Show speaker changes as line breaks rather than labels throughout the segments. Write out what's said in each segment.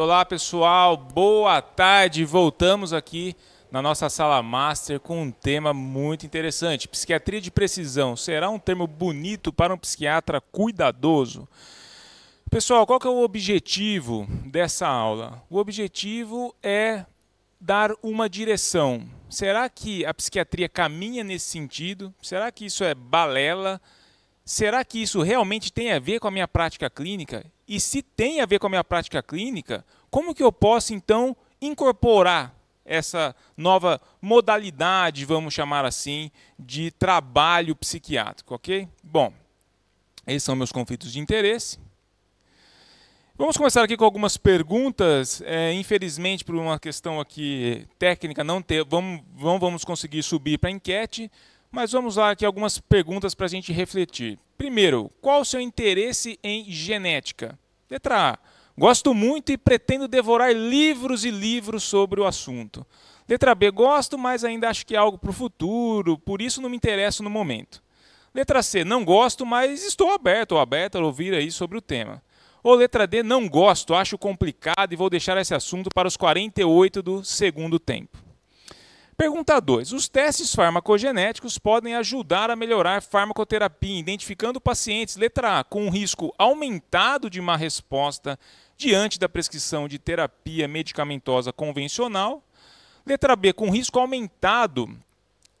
Olá pessoal, boa tarde. Voltamos aqui na nossa sala master com um tema muito interessante. Psiquiatria de precisão será um termo bonito para um psiquiatra cuidadoso? Pessoal, qual que é o objetivo dessa aula? O objetivo é dar uma direção. Será que a psiquiatria caminha nesse sentido? Será que isso é balela? será que isso realmente tem a ver com a minha prática clínica? E se tem a ver com a minha prática clínica, como que eu posso então incorporar essa nova modalidade, vamos chamar assim, de trabalho psiquiátrico, ok? Bom, esses são meus conflitos de interesse. Vamos começar aqui com algumas perguntas. É, infelizmente, por uma questão aqui técnica, não ter, vamos, não vamos conseguir subir para a enquete. Mas vamos lá aqui algumas perguntas para a gente refletir. Primeiro, qual o seu interesse em genética? Letra A. Gosto muito e pretendo devorar livros e livros sobre o assunto. Letra B. Gosto, mas ainda acho que é algo para o futuro, por isso não me interesso no momento. Letra C. Não gosto, mas estou aberto ou aberta a ouvir aí sobre o tema. Ou letra D. Não gosto, acho complicado e vou deixar esse assunto para os 48 do segundo tempo. Pergunta 2. Os testes farmacogenéticos podem ajudar a melhorar a farmacoterapia, identificando pacientes, letra A, com um risco aumentado de má resposta diante da prescrição de terapia medicamentosa convencional. Letra B, com risco aumentado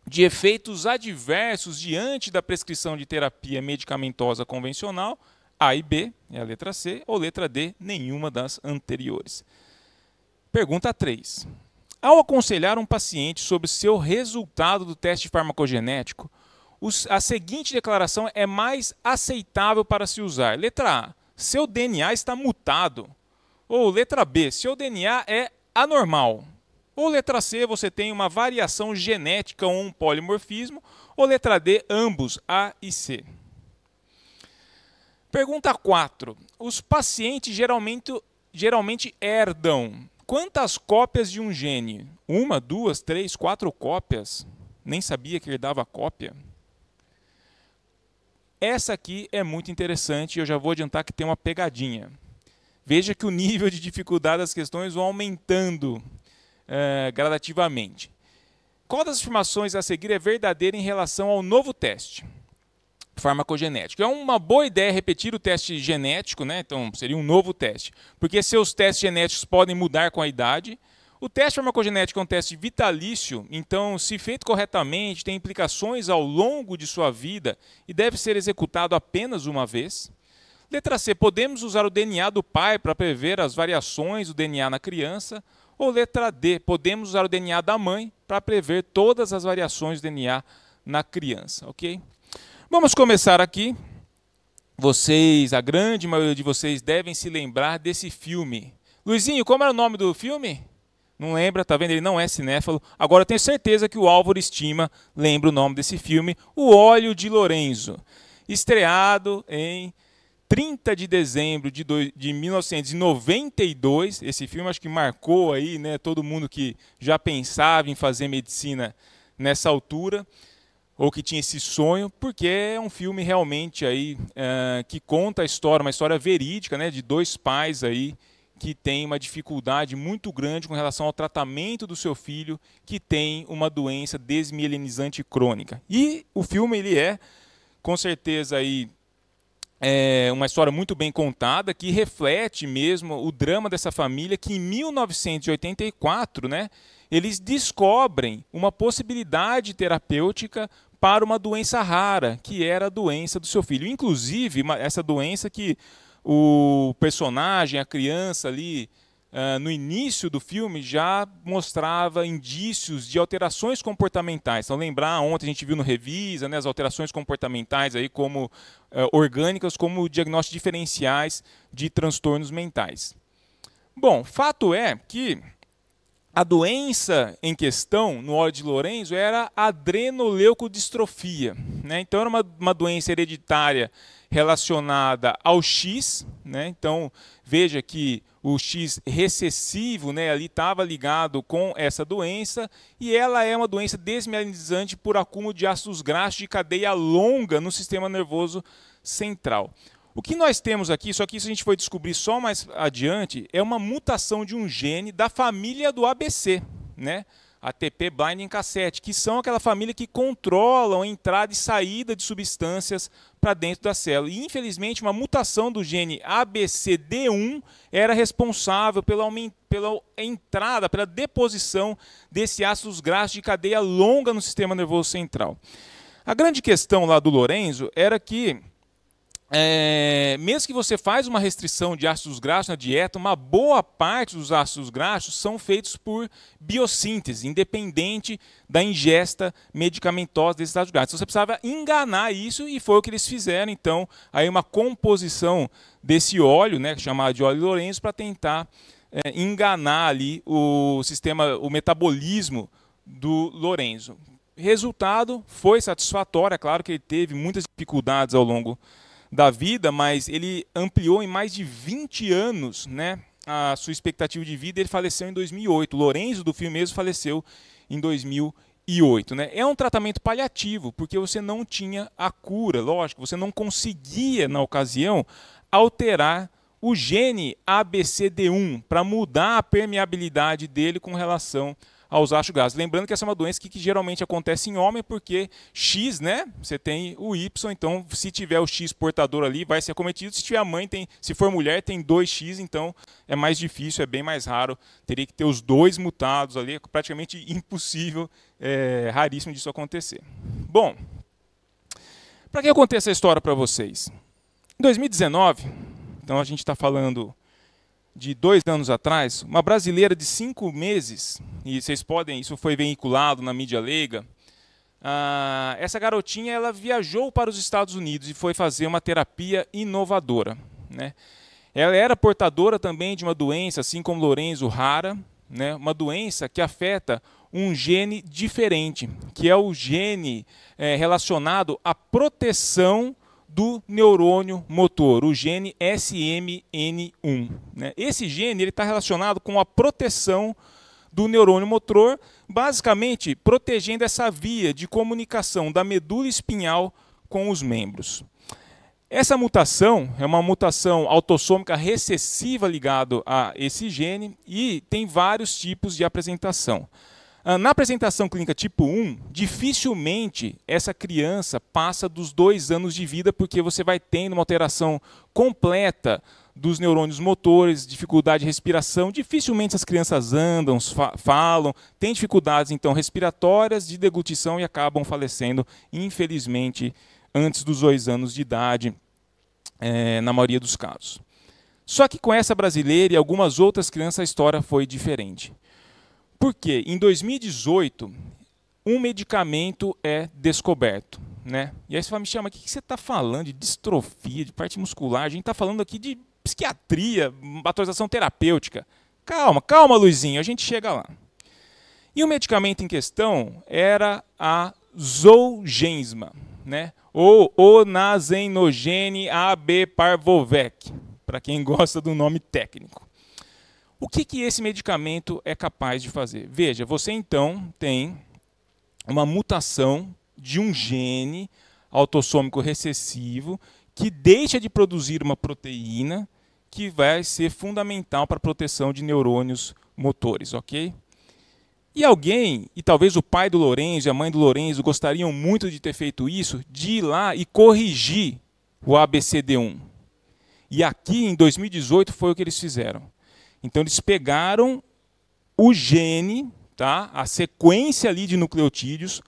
de efeitos adversos diante da prescrição de terapia medicamentosa convencional. A e B é a letra C, ou letra D, nenhuma das anteriores. Pergunta 3. Ao aconselhar um paciente sobre seu resultado do teste farmacogenético, a seguinte declaração é mais aceitável para se usar. Letra A, seu DNA está mutado. Ou letra B, seu DNA é anormal. Ou letra C, você tem uma variação genética ou um polimorfismo. Ou letra D, ambos, A e C. Pergunta 4. Os pacientes geralmente, geralmente herdam quantas cópias de um gene? Uma, duas, três, quatro cópias? Nem sabia que ele dava cópia. Essa aqui é muito interessante e eu já vou adiantar que tem uma pegadinha. Veja que o nível de dificuldade das questões vão aumentando é, gradativamente. Qual das afirmações a seguir é verdadeira em relação ao novo teste? farmacogenético. É uma boa ideia repetir o teste genético, né? então seria um novo teste, porque seus testes genéticos podem mudar com a idade. O teste farmacogenético é um teste vitalício, então, se feito corretamente, tem implicações ao longo de sua vida e deve ser executado apenas uma vez. Letra C, podemos usar o DNA do pai para prever as variações do DNA na criança. Ou letra D, podemos usar o DNA da mãe para prever todas as variações do DNA na criança, ok? Vamos começar aqui. Vocês, a grande maioria de vocês, devem se lembrar desse filme. Luizinho, como era o nome do filme? Não lembra, tá vendo? Ele não é cinéfalo. Agora eu tenho certeza que o Álvaro Estima lembra o nome desse filme, O Óleo de Lorenzo, estreado em 30 de dezembro de, de 1992. Esse filme acho que marcou aí, né, todo mundo que já pensava em fazer medicina nessa altura ou que tinha esse sonho, porque é um filme realmente aí é, que conta a história, uma história verídica, né, de dois pais aí que têm uma dificuldade muito grande com relação ao tratamento do seu filho que tem uma doença desmielinizante crônica. E o filme ele é com certeza aí é uma história muito bem contada que reflete mesmo o drama dessa família que em 1984, né, eles descobrem uma possibilidade terapêutica para uma doença rara, que era a doença do seu filho. Inclusive, essa doença que o personagem, a criança ali, ah, no início do filme já mostrava indícios de alterações comportamentais. Então, lembrar, ontem a gente viu no Revisa né, as alterações comportamentais aí como uh, orgânicas, como diagnósticos diferenciais de transtornos mentais. Bom, fato é que a doença em questão, no óleo de Lorenzo, era adrenoleucodistrofia. Né? Então, era uma, uma doença hereditária relacionada ao X. Né? Então, veja que o X recessivo né, ali estava ligado com essa doença. E ela é uma doença desmielinizante por acúmulo de ácidos graxos de cadeia longa no sistema nervoso central. O que nós temos aqui, só que isso a gente foi descobrir só mais adiante, é uma mutação de um gene da família do ABC, né? ATP binding cassette, que são aquela família que controlam a entrada e saída de substâncias para dentro da célula. E infelizmente, uma mutação do gene ABCD1 era responsável pela, pela entrada, pela deposição desse ácidos graxos de cadeia longa no sistema nervoso central. A grande questão lá do Lorenzo era que é, mesmo que você faz uma restrição de ácidos graxos na dieta, uma boa parte dos ácidos graxos são feitos por biossíntese, independente da ingesta medicamentosa desses ácidos graxos. Então, você precisava enganar isso e foi o que eles fizeram. Então, aí uma composição desse óleo, né, chamado de óleo Lourenço, para tentar é, enganar ali o sistema, o metabolismo do Lourenço. Resultado foi satisfatório, é claro que ele teve muitas dificuldades ao longo da vida, mas ele ampliou em mais de 20 anos né, a sua expectativa de vida. Ele faleceu em 2008. Lorenzo, do filme mesmo, faleceu em 2008. Né? É um tratamento paliativo, porque você não tinha a cura, lógico, você não conseguia, na ocasião, alterar o gene ABCD1 para mudar a permeabilidade dele com relação a a usar ácido Lembrando que essa é uma doença que, que, geralmente acontece em homem, porque X, né? Você tem o Y, então se tiver o X portador ali, vai ser acometido. Se tiver a mãe, tem, se for mulher, tem 2X, então é mais difícil, é bem mais raro. Teria que ter os dois mutados ali, é praticamente impossível, é raríssimo disso acontecer. Bom, para que eu contei essa história para vocês? Em 2019, então a gente está falando de dois anos atrás, uma brasileira de cinco meses, e vocês podem, isso foi veiculado na mídia leiga, ah, essa garotinha ela viajou para os Estados Unidos e foi fazer uma terapia inovadora. Né? Ela era portadora também de uma doença, assim como Lorenzo, rara, né? uma doença que afeta um gene diferente, que é o gene é, relacionado à proteção do neurônio motor, o gene SMN1. Né? Esse gene está relacionado com a proteção do neurônio motor, basicamente protegendo essa via de comunicação da medula espinhal com os membros. Essa mutação é uma mutação autossômica recessiva ligada a esse gene e tem vários tipos de apresentação. Ah, na apresentação clínica tipo 1, dificilmente essa criança passa dos dois anos de vida, porque você vai tendo uma alteração completa dos neurônios motores, dificuldade de respiração. Dificilmente as crianças andam, falam, têm dificuldades então respiratórias, de deglutição e acabam falecendo, infelizmente, antes dos dois anos de idade, é, na maioria dos casos. Só que com essa brasileira e algumas outras crianças a história foi diferente. Porque em 2018, um medicamento é descoberto. Né? E aí você fala, me chama: o que você está falando de distrofia, de parte muscular? A gente está falando aqui de psiquiatria, atualização terapêutica. Calma, calma, Luizinho, a gente chega lá. E o medicamento em questão era a Zolgensma, né? ou Onazenogene AB Parvovec, para quem gosta do nome técnico. O que, que esse medicamento é capaz de fazer? Veja, você então tem uma mutação de um gene autossômico recessivo que deixa de produzir uma proteína que vai ser fundamental para a proteção de neurônios motores, ok? E alguém, e talvez o pai do Lourenço e a mãe do Lourenço gostariam muito de ter feito isso, de ir lá e corrigir o ABCD1. E aqui em 2018 foi o que eles fizeram. Então eles pegaram o gene, tá? a sequência ali de nucleotídeos,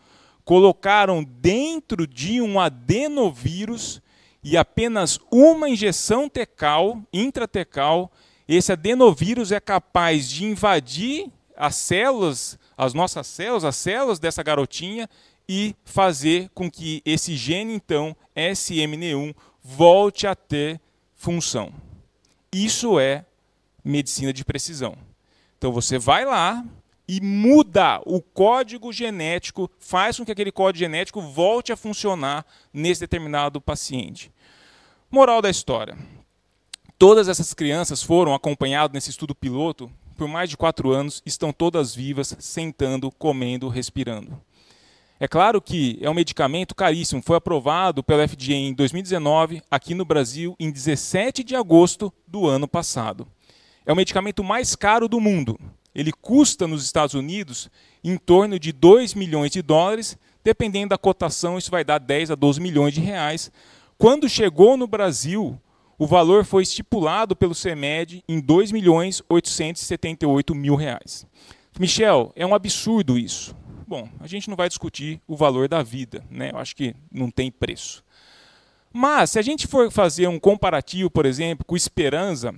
colocaram dentro de um adenovírus e apenas uma injeção tecal, intratecal, esse adenovírus é capaz de invadir as células, as nossas células, as células dessa garotinha e fazer com que esse gene então SMN1 volte a ter função. Isso é medicina de precisão. Então você vai lá e muda o código genético, faz com que aquele código genético volte a funcionar nesse determinado paciente. Moral da história: todas essas crianças foram acompanhadas nesse estudo piloto por mais de quatro anos, estão todas vivas, sentando, comendo, respirando. É claro que é um medicamento caríssimo, foi aprovado pela FDA em 2019, aqui no Brasil, em 17 de agosto do ano passado é o medicamento mais caro do mundo. Ele custa nos Estados Unidos em torno de 2 milhões de dólares, dependendo da cotação, isso vai dar 10 a 12 milhões de reais. Quando chegou no Brasil, o valor foi estipulado pelo CEMED em 2 milhões 878 mil reais. Michel, é um absurdo isso. Bom, a gente não vai discutir o valor da vida, né? Eu acho que não tem preço. Mas se a gente for fazer um comparativo, por exemplo, com Esperança,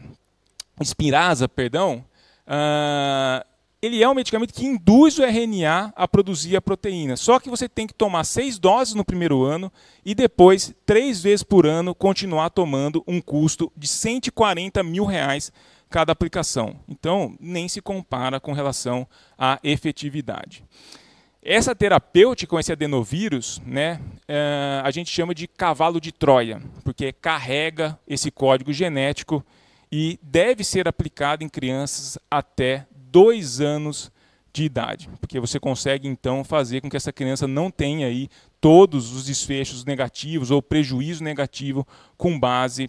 Spinraza, perdão, uh, ele é um medicamento que induz o RNA a produzir a proteína. Só que você tem que tomar seis doses no primeiro ano e depois, três vezes por ano, continuar tomando um custo de 140 mil reais cada aplicação. Então, nem se compara com relação à efetividade. Essa terapêutica com esse adenovírus, né, é, a gente chama de cavalo de Troia, porque carrega esse código genético e deve ser aplicado em crianças até dois anos de idade, porque você consegue então fazer com que essa criança não tenha aí todos os desfechos negativos ou prejuízo negativo com base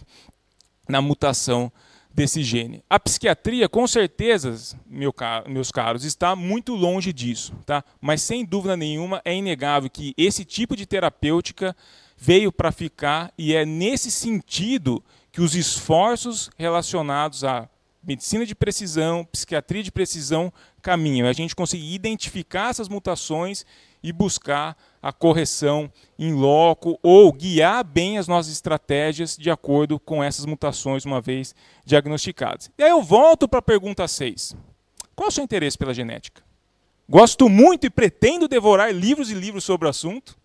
na mutação desse gene. A psiquiatria, com certeza, meu caro, meus caros, está muito longe disso, tá? Mas sem dúvida nenhuma é inegável que esse tipo de terapêutica veio para ficar e é nesse sentido que os esforços relacionados à medicina de precisão, psiquiatria de precisão caminham. É a gente conseguir identificar essas mutações e buscar a correção em loco ou guiar bem as nossas estratégias de acordo com essas mutações uma vez diagnosticadas. E aí eu volto para a pergunta 6. Qual é o seu interesse pela genética? Gosto muito e pretendo devorar livros e livros sobre o assunto.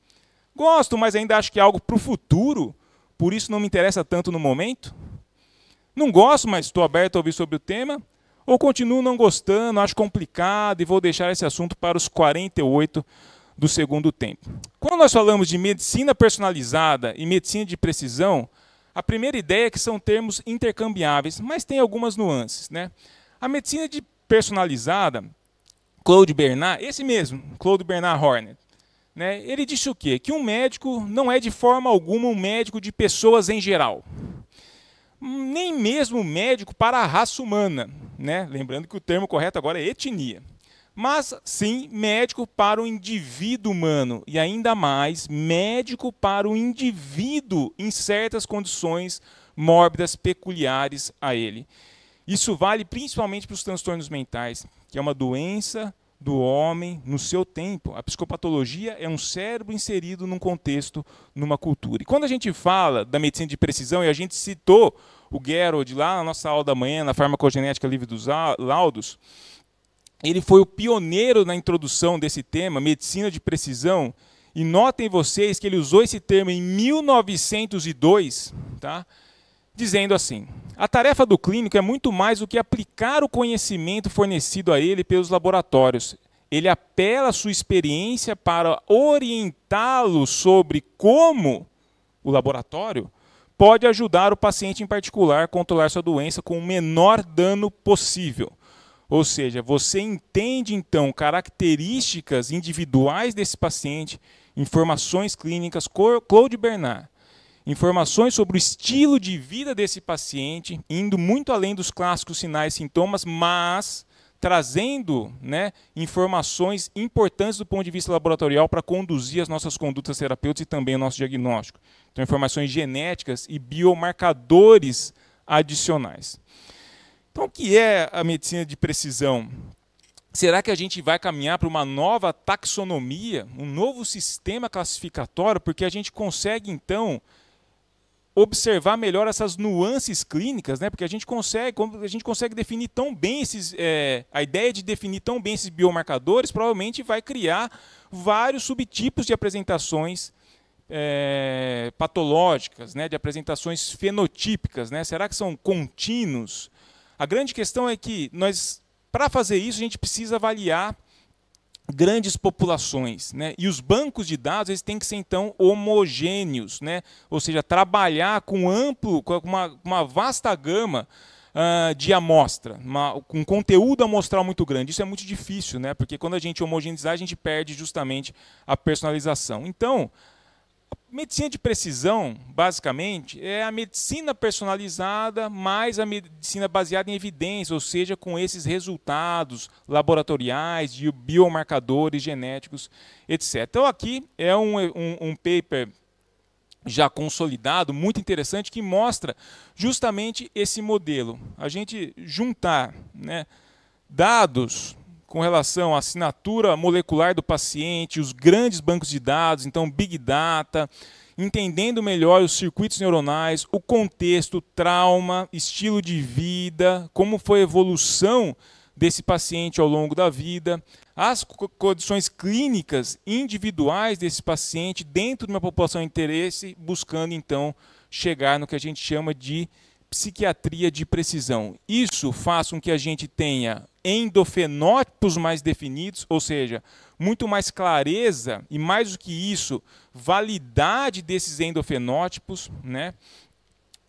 Gosto, mas ainda acho que é algo para o futuro por isso não me interessa tanto no momento? Não gosto, mas estou aberto a ouvir sobre o tema? Ou continuo não gostando, acho complicado e vou deixar esse assunto para os 48 do segundo tempo? Quando nós falamos de medicina personalizada e medicina de precisão, a primeira ideia é que são termos intercambiáveis, mas tem algumas nuances. Né? A medicina de personalizada, Claude Bernard, esse mesmo, Claude Bernard Hornet, né? Ele disse o quê? Que um médico não é de forma alguma um médico de pessoas em geral. Nem mesmo médico para a raça humana. Né? Lembrando que o termo correto agora é etnia. Mas sim médico para o indivíduo humano e ainda mais médico para o indivíduo em certas condições mórbidas peculiares a ele. Isso vale principalmente para os transtornos mentais, que é uma doença do homem no seu tempo. A psicopatologia é um cérebro inserido num contexto, numa cultura. E quando a gente fala da medicina de precisão, e a gente citou o Gerold lá na nossa aula da manhã, na farmacogenética livre dos laudos, ele foi o pioneiro na introdução desse tema, medicina de precisão. E notem vocês que ele usou esse termo em 1902, tá? dizendo assim: a tarefa do clínico é muito mais do que aplicar o conhecimento fornecido a ele pelos laboratórios. Ele apela à sua experiência para orientá-lo sobre como o laboratório pode ajudar o paciente em particular a controlar sua doença com o menor dano possível. Ou seja, você entende então características individuais desse paciente, informações clínicas, Claude Bernard, Informações sobre o estilo de vida desse paciente, indo muito além dos clássicos sinais e sintomas, mas trazendo né, informações importantes do ponto de vista laboratorial para conduzir as nossas condutas terapêuticas e também o nosso diagnóstico. Então, informações genéticas e biomarcadores adicionais. Então, o que é a medicina de precisão? Será que a gente vai caminhar para uma nova taxonomia, um novo sistema classificatório, porque a gente consegue então observar melhor essas nuances clínicas, né? Porque a gente consegue, a gente consegue definir tão bem esses, é, a ideia de definir tão bem esses biomarcadores, provavelmente vai criar vários subtipos de apresentações é, patológicas, né? De apresentações fenotípicas, né? Será que são contínuos? A grande questão é que nós, para fazer isso, a gente precisa avaliar grandes populações, né? E os bancos de dados eles têm que ser então homogêneos, né? Ou seja, trabalhar com amplo, com uma, uma vasta gama uh, de amostra, uma, um conteúdo amostral muito grande. Isso é muito difícil, né? Porque quando a gente homogeneizar, a gente perde justamente a personalização. Então, Medicina de precisão, basicamente, é a medicina personalizada mais a medicina baseada em evidência, ou seja, com esses resultados laboratoriais, de biomarcadores genéticos, etc. Então, aqui é um, um, um paper já consolidado, muito interessante, que mostra justamente esse modelo. A gente juntar né, dados com relação à assinatura molecular do paciente, os grandes bancos de dados, então Big Data, entendendo melhor os circuitos neuronais, o contexto, trauma, estilo de vida, como foi a evolução desse paciente ao longo da vida, as condições clínicas individuais desse paciente dentro de uma população de interesse, buscando então chegar no que a gente chama de psiquiatria de precisão. Isso faz com que a gente tenha endofenótipos mais definidos, ou seja, muito mais clareza e mais do que isso, validade desses endofenótipos, né?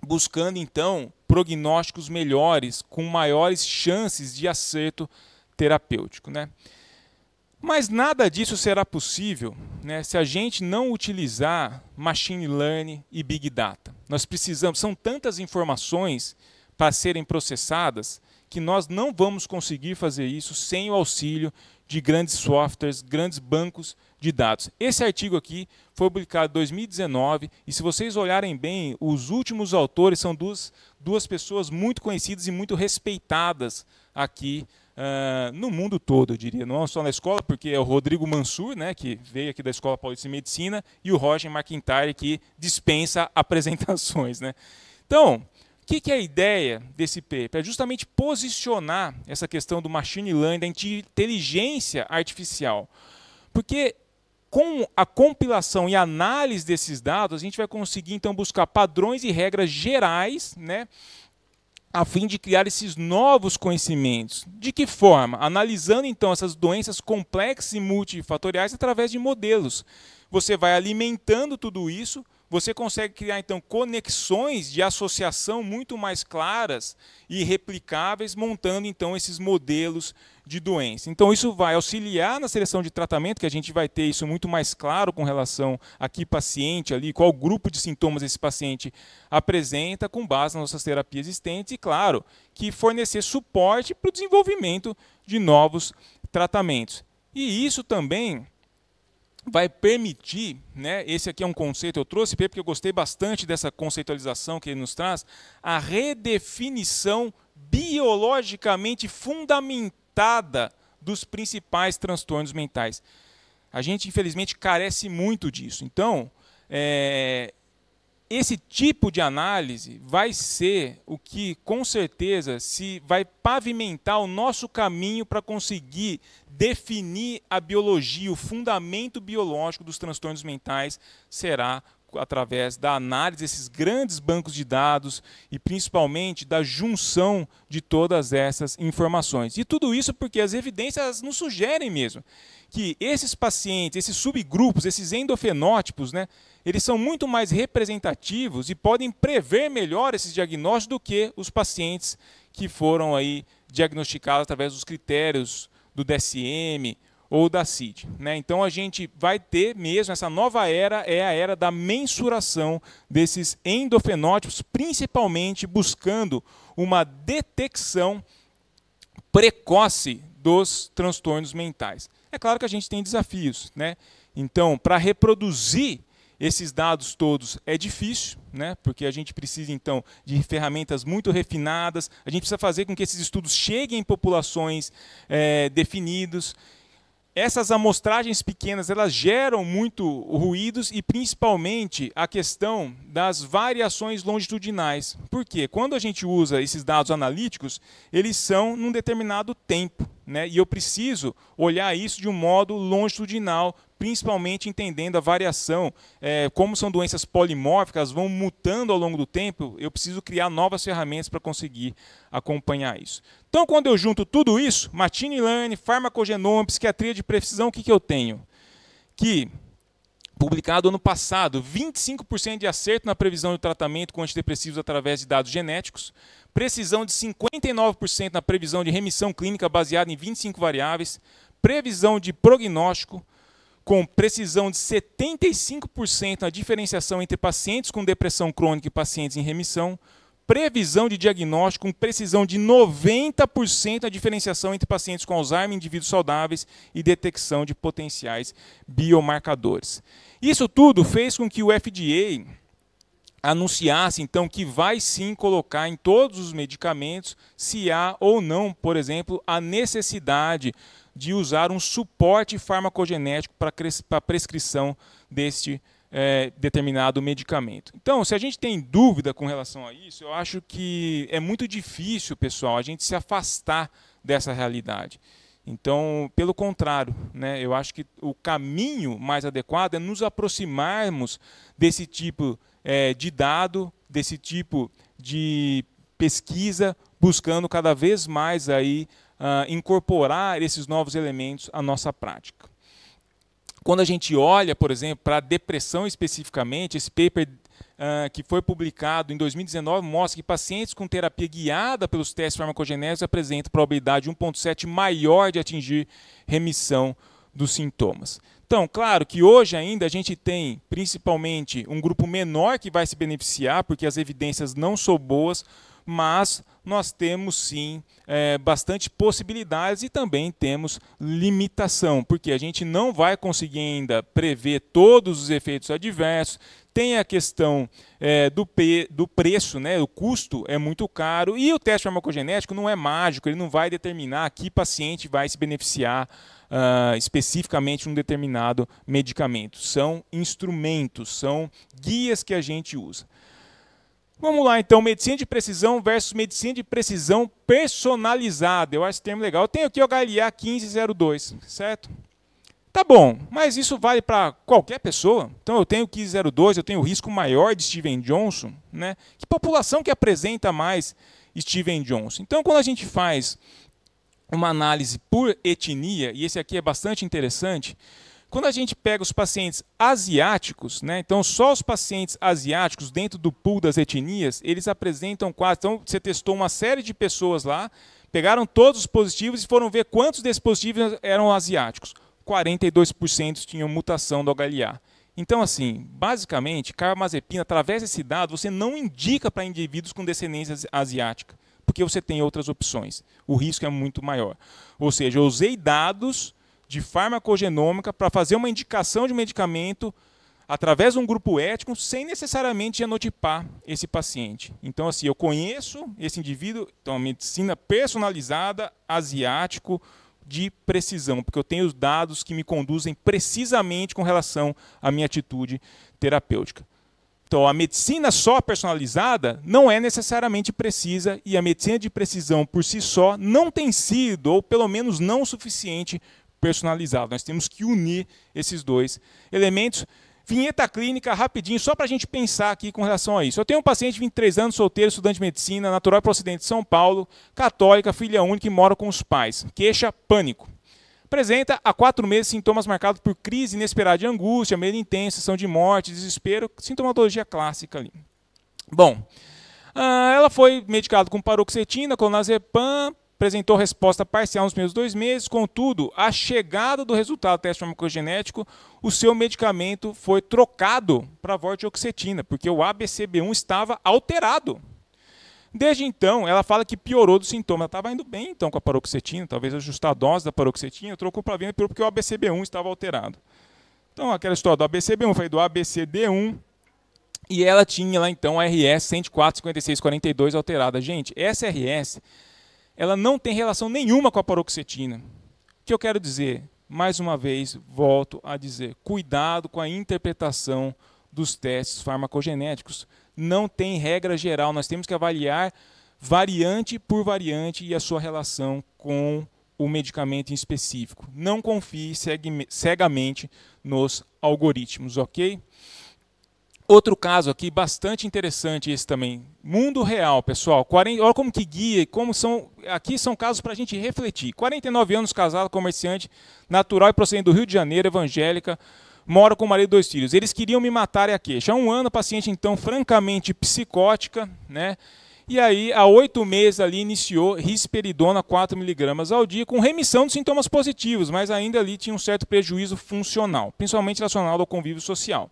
Buscando então prognósticos melhores, com maiores chances de acerto terapêutico, né? Mas nada disso será possível né, se a gente não utilizar machine learning e big data. Nós precisamos, são tantas informações para serem processadas que nós não vamos conseguir fazer isso sem o auxílio de grandes softwares, grandes bancos de dados. Esse artigo aqui foi publicado em 2019 e se vocês olharem bem, os últimos autores são duas, duas pessoas muito conhecidas e muito respeitadas aqui uh, no mundo todo, eu diria. Não só na escola, porque é o Rodrigo Mansur, né, que veio aqui da Escola Paulista de Medicina, e o Roger McIntyre, que dispensa apresentações. Né? Então, o que, que, é a ideia desse paper? É justamente posicionar essa questão do machine learning, da inteligência artificial. Porque com a compilação e análise desses dados, a gente vai conseguir então buscar padrões e regras gerais né, a fim de criar esses novos conhecimentos. De que forma? Analisando então essas doenças complexas e multifatoriais através de modelos. Você vai alimentando tudo isso, você consegue criar então conexões de associação muito mais claras e replicáveis, montando então esses modelos de doença. Então, isso vai auxiliar na seleção de tratamento, que a gente vai ter isso muito mais claro com relação a que paciente ali, qual grupo de sintomas esse paciente apresenta, com base nas nossas terapias existentes, e, claro, que fornecer suporte para o desenvolvimento de novos tratamentos. E isso também vai permitir, né, esse aqui é um conceito que eu trouxe, porque eu gostei bastante dessa conceitualização que ele nos traz, a redefinição biologicamente fundamental tratada dos principais transtornos mentais. A gente, infelizmente, carece muito disso. Então, é, esse tipo de análise vai ser o que, com certeza, se vai pavimentar o nosso caminho para conseguir definir a biologia, o fundamento biológico dos transtornos mentais será através da análise desses grandes bancos de dados e principalmente da junção de todas essas informações. E tudo isso porque as evidências nos sugerem mesmo que esses pacientes, esses subgrupos, esses endofenótipos, né, eles são muito mais representativos e podem prever melhor esses diagnósticos do que os pacientes que foram aí diagnosticados através dos critérios do DSM ou da CID. Né? Então a gente vai ter mesmo, essa nova era é a era da mensuração desses endofenótipos, principalmente buscando uma detecção precoce dos transtornos mentais. É claro que a gente tem desafios. Né? Então, para reproduzir esses dados todos é difícil, né? porque a gente precisa então de ferramentas muito refinadas, a gente precisa fazer com que esses estudos cheguem em populações é, eh, definidas essas amostragens pequenas elas geram muito ruídos e principalmente a questão das variações longitudinais. Porque quando a gente usa esses dados analíticos, eles são num determinado tempo. Né? E eu preciso olhar isso de um modo longitudinal, principalmente entendendo a variação. É, como são doenças polimórficas, vão mutando ao longo do tempo, eu preciso criar novas ferramentas para conseguir acompanhar isso. Então, quando eu junto tudo isso, machine learning, farmacogenoma, psiquiatria de precisão, o que, que eu tenho? Que publicado ano passado, 25% de acerto na previsão do tratamento com antidepressivos através de dados genéticos, precisão de 59% na previsão de remissão clínica baseada em 25 variáveis, previsão de prognóstico com precisão de 75% na diferenciação entre pacientes com depressão crônica e pacientes em remissão, previsão de diagnóstico com precisão de 90% a diferenciação entre pacientes com Alzheimer e indivíduos saudáveis e detecção de potenciais biomarcadores. Isso tudo fez com que o FDA anunciasse então que vai sim colocar em todos os medicamentos se há ou não, por exemplo, a necessidade de usar um suporte farmacogenético para a prescrição deste medicamento é, determinado medicamento. Então, se a gente tem dúvida com relação a isso, eu acho que é muito difícil, pessoal, a gente se afastar dessa realidade. Então, pelo contrário, né, eu acho que o caminho mais adequado é nos aproximarmos desse tipo é, de dado, desse tipo de pesquisa, buscando cada vez mais aí, uh, incorporar esses novos elementos à nossa prática. Quando a gente olha, por exemplo, para a depressão especificamente, esse paper uh, que foi publicado em 2019 mostra que pacientes com terapia guiada pelos testes farmacogenéticos apresentam probabilidade 1,7 maior de atingir remissão dos sintomas. Então, claro que hoje ainda a gente tem principalmente um grupo menor que vai se beneficiar, porque as evidências não são boas, mas nós temos sim é, bastante possibilidades e também temos limitação, porque a gente não vai conseguir ainda prever todos os efeitos adversos. Tem a questão é, do, do preço, né? o custo é muito caro, e o teste farmacogenético não é mágico, ele não vai determinar que paciente vai se beneficiar Uh, especificamente um determinado medicamento. São instrumentos, são guias que a gente usa. Vamos lá então, medicina de precisão versus medicina de precisão personalizada. Eu acho esse termo legal. Eu tenho aqui o HLA 1502, certo? Tá bom, mas isso vale para qualquer pessoa? Então eu tenho 1502, eu tenho o risco maior de Steven Johnson, né? Que população que apresenta mais Steven Johnson? Então quando a gente faz uma análise por etnia, e esse aqui é bastante interessante, quando a gente pega os pacientes asiáticos, né, então só os pacientes asiáticos dentro do pool das etnias, eles apresentam quase. Então você testou uma série de pessoas lá, pegaram todos os positivos e foram ver quantos desses positivos eram asiáticos. 42% tinham mutação do HLA. Então, assim, basicamente, carbamazepina, através desse dado, você não indica para indivíduos com descendência asiática, porque você tem outras opções. O risco é muito maior. Ou seja, eu usei dados de farmacogenômica para fazer uma indicação de medicamento através de um grupo ético sem necessariamente anotipar esse paciente. Então, assim, eu conheço esse indivíduo, então, medicina personalizada asiático de precisão, porque eu tenho os dados que me conduzem precisamente com relação à minha atitude terapêutica. Então, a medicina só personalizada não é necessariamente precisa e a medicina de precisão por si só não tem sido, ou pelo menos não o suficiente, personalizado. Nós temos que unir esses dois elementos. Vinheta clínica, rapidinho, só para a gente pensar aqui com relação a isso. Eu tenho um paciente de 23 anos, solteiro, estudante de medicina, natural procedente de São Paulo, católica, filha única e mora com os pais. Queixa, pânico. Apresenta há quatro meses sintomas marcados por crise inesperada de angústia, medo intenso, sensação de morte, desespero, sintomatologia clássica ali. Bom, ah, ela foi medicada com paroxetina, clonazepam, apresentou resposta parcial nos primeiros dois meses, contudo, a chegada do resultado do teste farmacogenético, o seu medicamento foi trocado para a vortioxetina, porque o ABCB1 estava alterado. Desde então, ela fala que piorou do sintoma. Ela estava indo bem então com a paroxetina, talvez ajustar a dose da paroxetina, trocou para a venda porque o ABCB1 estava alterado. Então, aquela história do ABCB1, foi do ABCD1, e ela tinha lá então a RS 104-5642 alterada. Gente, essa RS ela não tem relação nenhuma com a paroxetina. O que eu quero dizer? Mais uma vez, volto a dizer: cuidado com a interpretação dos testes farmacogenéticos. Não tem regra geral, nós temos que avaliar variante por variante e a sua relação com o medicamento em específico. Não confie cegamente nos algoritmos, ok? Outro caso aqui bastante interessante esse também. Mundo real, pessoal. 40, olha como que guia, como são. Aqui são casos para a gente refletir. 49 anos casado, comerciante, natural e procedente do Rio de Janeiro, evangélica, mora com o marido e dois filhos. Eles queriam me matar e a queixa. Há um ano, paciente, então, francamente psicótica, né? E aí, há oito meses ali, iniciou risperidona 4mg ao dia, com remissão de sintomas positivos, mas ainda ali tinha um certo prejuízo funcional, principalmente relacionado ao convívio social.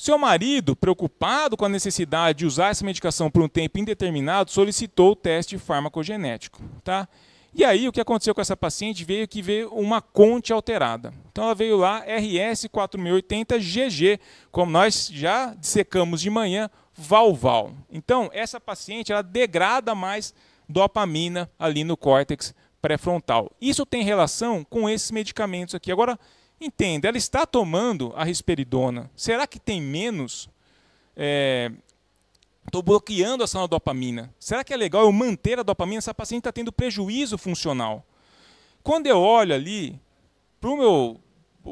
Seu marido, preocupado com a necessidade de usar essa medicação por um tempo indeterminado, solicitou o teste farmacogenético. Tá? E aí, o que aconteceu com essa paciente? Veio que veio uma conte alterada. Então, ela veio lá, RS4080GG, como nós já dissecamos de manhã, valval. Então, essa paciente ela degrada mais dopamina ali no córtex pré-frontal. Isso tem relação com esses medicamentos aqui. Agora, Entenda, ela está tomando a risperidona. Será que tem menos? Estou é, bloqueando a da dopamina. Será que é legal eu manter a dopamina Essa paciente está tendo prejuízo funcional? Quando eu olho ali para o meu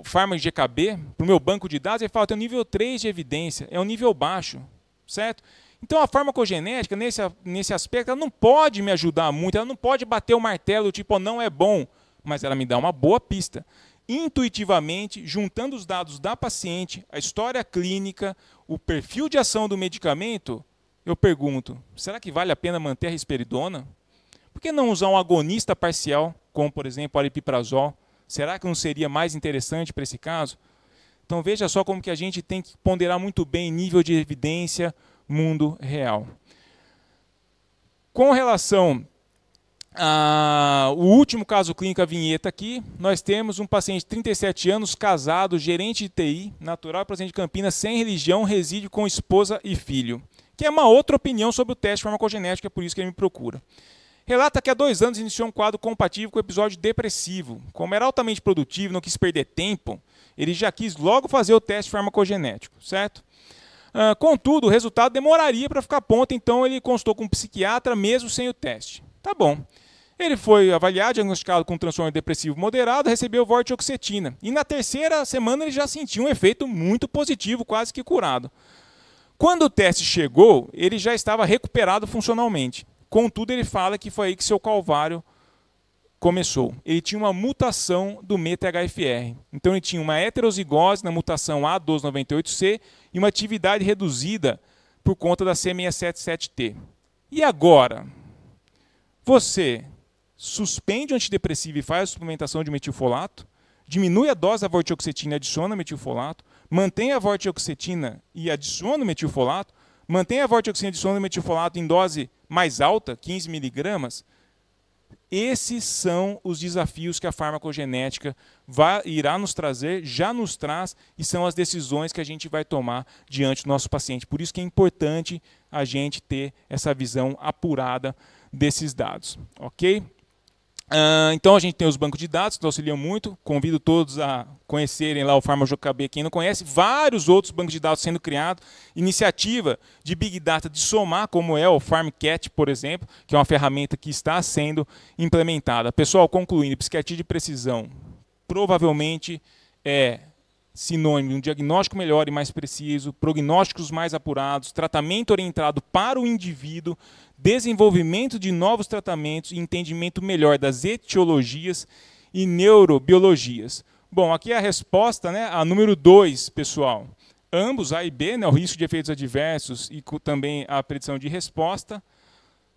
fármaco GKB, para o meu banco de dados, ele fala que tem um nível 3 de evidência, é um nível baixo, certo? Então a farmacogenética, nesse, nesse aspecto, ela não pode me ajudar muito, ela não pode bater o martelo, tipo, não é bom, mas ela me dá uma boa pista intuitivamente, juntando os dados da paciente, a história clínica, o perfil de ação do medicamento, eu pergunto: será que vale a pena manter a risperidona? Por que não usar um agonista parcial, como por exemplo o aripiprazol? Será que não seria mais interessante para esse caso? Então veja só como que a gente tem que ponderar muito bem nível de evidência, mundo real. Com relação ah, o último caso clínico, a vinheta aqui, nós temos um paciente de 37 anos, casado, gerente de TI, natural, paciente de Campinas, sem religião, reside com esposa e filho. Que é uma outra opinião sobre o teste farmacogenético, é por isso que ele me procura. Relata que há dois anos iniciou um quadro compatível com episódio depressivo. Como era altamente produtivo, não quis perder tempo, ele já quis logo fazer o teste farmacogenético, certo? Ah, contudo, o resultado demoraria para ficar pronto, então ele consultou com um psiquiatra mesmo sem o teste. Tá bom. Ele foi avaliado, diagnosticado com transtorno depressivo moderado, recebeu vortioxetina. E na terceira semana ele já sentiu um efeito muito positivo, quase que curado. Quando o teste chegou, ele já estava recuperado funcionalmente. Contudo, ele fala que foi aí que seu calvário começou. Ele tinha uma mutação do METHFR, Então ele tinha uma heterozigose na mutação A1298C e uma atividade reduzida por conta da C677T. E agora? Você suspende o antidepressivo e faz a suplementação de metilfolato, diminui a dose da vortioxetina e adiciona metilfolato, mantém a vortioxetina e adiciona o metilfolato, mantém a vortioxetina e adiciona o metilfolato em dose mais alta, 15 miligramas, esses são os desafios que a farmacogenética vai, irá nos trazer, já nos traz, e são as decisões que a gente vai tomar diante do nosso paciente. Por isso que é importante a gente ter essa visão apurada desses dados, ok? Uh, então a gente tem os bancos de dados que auxiliam muito. Convido todos a conhecerem lá o PharmaJKB, quem não conhece. Vários outros bancos de dados sendo criados. Iniciativa de Big Data de somar, como é o FarmCat, por exemplo, que é uma ferramenta que está sendo implementada. Pessoal, concluindo, psiquiatria de precisão provavelmente é sinônimo de um diagnóstico melhor e mais preciso, prognósticos mais apurados, tratamento orientado para o indivíduo, desenvolvimento de novos tratamentos e entendimento melhor das etiologias e neurobiologias. Bom, aqui é a resposta né, a número 2, pessoal. Ambos, A e B, né, o risco de efeitos adversos e também a predição de resposta.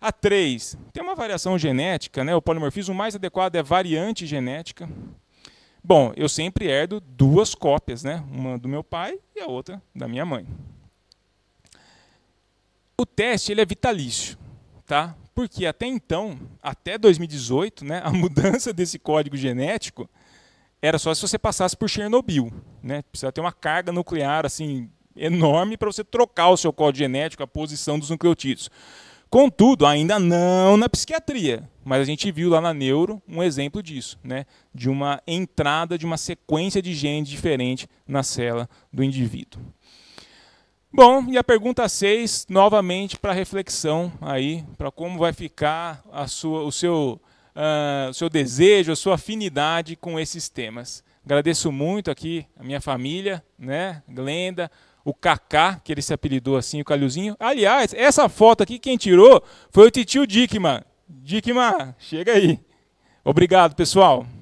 A 3, tem uma variação genética, né, o polimorfismo mais adequado é variante genética. Bom, eu sempre herdo duas cópias, né? uma do meu pai e a outra da minha mãe. O teste ele é vitalício, tá? porque até então, até 2018, né, a mudança desse código genético era só se você passasse por Chernobyl. Né? Precisa ter uma carga nuclear assim enorme para você trocar o seu código genético, a posição dos nucleotídeos. Contudo, ainda não na psiquiatria, mas a gente viu lá na neuro um exemplo disso, né? de uma entrada de uma sequência de genes diferente na célula do indivíduo. Bom, e a pergunta 6, novamente para reflexão aí, para como vai ficar a sua, o seu, uh, o seu desejo, a sua afinidade com esses temas. Agradeço muito aqui a minha família, né? Glenda, o Kaká, que ele se apelidou assim, o Calhuzinho. Aliás, essa foto aqui quem tirou foi o titio Dickman. Dickman, chega aí. Obrigado, pessoal.